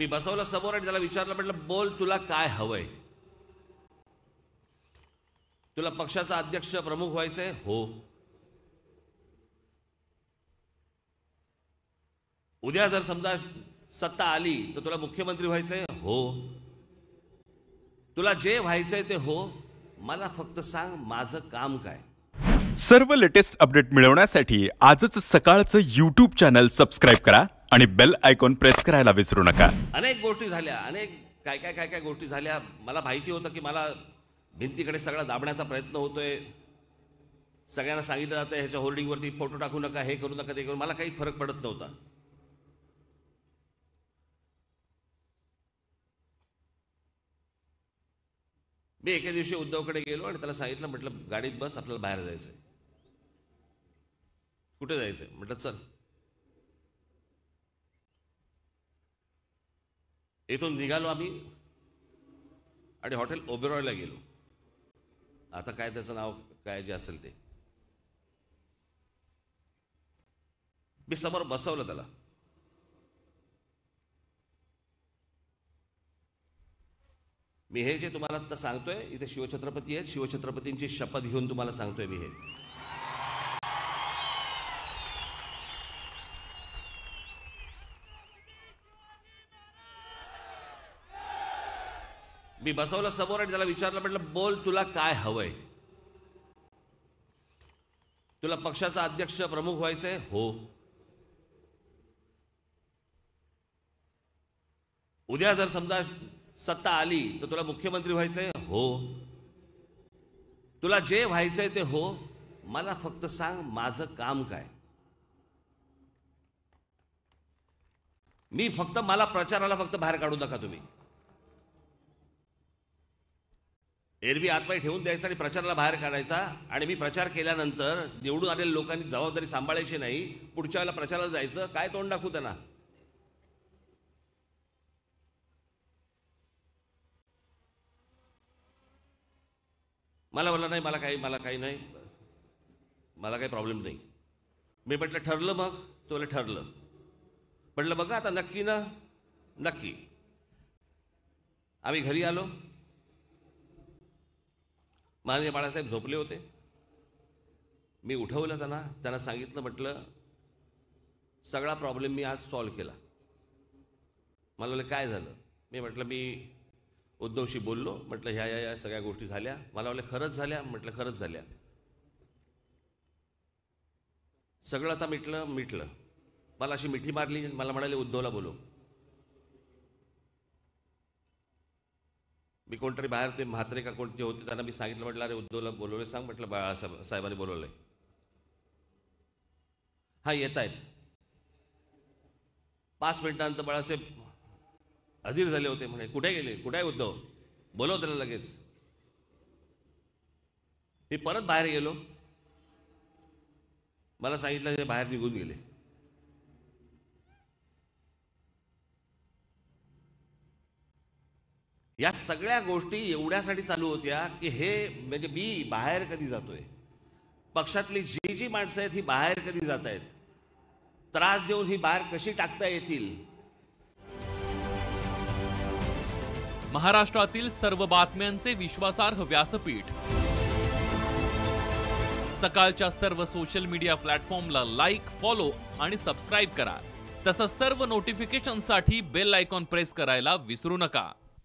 मी बसवलं समोर आणि त्याला विचारलं म्हटलं बोल तुला काय हवंय तुला पक्षाचा अध्यक्ष प्रमुख व्हायचंय हो उद्या जर समजा सत्ता आली तर तुला मुख्यमंत्री व्हायचंय हो तुला जे व्हायचंय ते हो मला फक्त सांग माझं काम काय सर्व लेटेस्ट अपडेट मिळवण्यासाठी आजच सकाळचं यूट्यूब चॅनल सबस्क्राईब करा आणि बेल आयकॉन प्रेस करायला विसरू नका अनेक गोष्टी झाल्या अनेक काय काय काय काय गोष्टी झाल्या मला माहिती होतं की मला भिंतीकडे सगळं दाबण्याचा प्रयत्न होतोय सगळ्यांना सांगितलं जातं ह्याच्या होर्डिंगवरती फोटो टाकू नका हे करू नका ते करू मला काही फरक पडत नव्हता मी एके दिवशी उद्धवकडे गेलो आणि त्याला सांगितलं म्हटलं गाडीत बस आपल्याला बाहेर जायचंय कुठे जायचं म्हटलं चल इथून निघालो आम्ही आणि हॉटेल ओबेरॉयला गेलो आता काय त्याचं नाव काय जे असेल ते मी समोर बसवलं त्याला मी हे जे तुम्हाला आता सांगतोय इथे शिवछत्रपती आहेत शिवछत्रपतींची शपथ घेऊन तुम्हाला सांगतोय मी हे मी बसवलं समोर आणि त्याला विचारलं म्हटलं बोल तुला काय हवंय तुला पक्षाचा अध्यक्ष प्रमुख व्हायचंय हो उद्या जर समजा सत्ता आली तर तुला मुख्यमंत्री व्हायचंय हो तुला जे व्हायचंय ते हो मला फक्त सांग माझं काम काय मी फक्त मला प्रचाराला फक्त बाहेर काढू नका तुम्ही एरवी आतमध्ये ठेवून द्यायचा आणि प्रचाराला बाहेर काढायचा आणि मी प्रचार केल्यानंतर निवडून आलेल्या लोकांनी जबाबदारी सांभाळायची नाही पुढच्या वेळेला प्रचाराला जायचं काय तोंड दाखवू त्यांना मला म्हणलं नाही मला काही मला काही नाही मला काही प्रॉब्लेम नाही मी म्हटलं ठरलं मग म्हटलं ठरलं म्हटलं बघा आता नक्की ना नक्की आम्ही घरी आलो माननीय बाळासाहेब झोपले होते मी उठवलं त्यांना त्यांना सांगितलं म्हटलं सगळा प्रॉब्लेम मी आज सॉल्व केला मला काय झालं मी म्हटलं मी उद्धवशी बोललो म्हटलं ह्या या या सगळ्या गोष्टी झाल्या मला वाटलं खरंच झाल्या म्हटलं खरंच झाल्या सगळं आता मिटलं मिटलं मला अशी मिठी मारली मला म्हणाले उद्धवला बोलो मी कोणतरी बाहेर ते म्हात्रे का कोणते होते त्यांना मी सांगितलं म्हटलं अरे उद्धवला बोलवले सांग म्हटलं बाळासाहेब साहेबांनी बोलवलं आहे हा येत आहेत पाच मिनिटानंतर बाळासाहेब अधीर झाले होते म्हणे कुठे गेले कुठे आहे उद्धव बोलव त्याला लगेच मी परत बाहेर गेलो मला सांगितलं ते बाहेर निघून गेले या सगळ्या गोष्टी एवढ्यासाठी चालू होत्या की हे म्हणजे मी बाहेर कधी जातोय पक्षातली जी जी माणसं आहेत ही बाहेर कधी जात आहेत त्रास देऊन ही बाहेर कशी टाकता येतील महाराष्ट्रातील सर्व बातम्यांचे विश्वासार्ह व्यासपीठ सकाळच्या सर्व सोशल मीडिया प्लॅटफॉर्मला लाईक फॉलो आणि सबस्क्राईब करा तसंच सर्व नोटिफिकेशनसाठी बेल आयकॉन प्रेस करायला विसरू नका